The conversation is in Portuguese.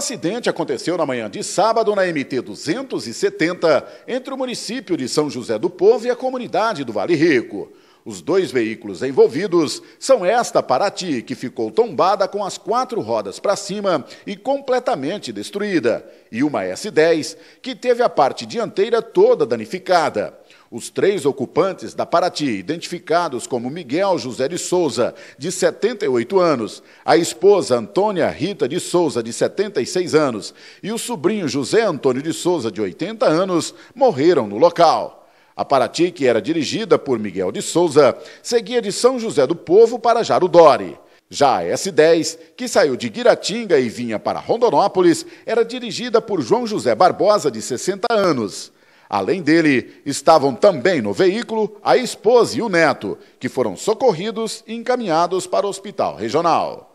acidente aconteceu na manhã de sábado na MT 270, entre o município de São José do Povo e a comunidade do Vale Rico. Os dois veículos envolvidos são esta Parati, que ficou tombada com as quatro rodas para cima e completamente destruída, e uma S10, que teve a parte dianteira toda danificada. Os três ocupantes da Paraty, identificados como Miguel José de Souza, de 78 anos, a esposa Antônia Rita de Souza, de 76 anos, e o sobrinho José Antônio de Souza, de 80 anos, morreram no local. A Paraty, que era dirigida por Miguel de Souza, seguia de São José do Povo para Jarudori. Já a S10, que saiu de Guiratinga e vinha para Rondonópolis, era dirigida por João José Barbosa, de 60 anos. Além dele, estavam também no veículo a esposa e o neto, que foram socorridos e encaminhados para o hospital regional.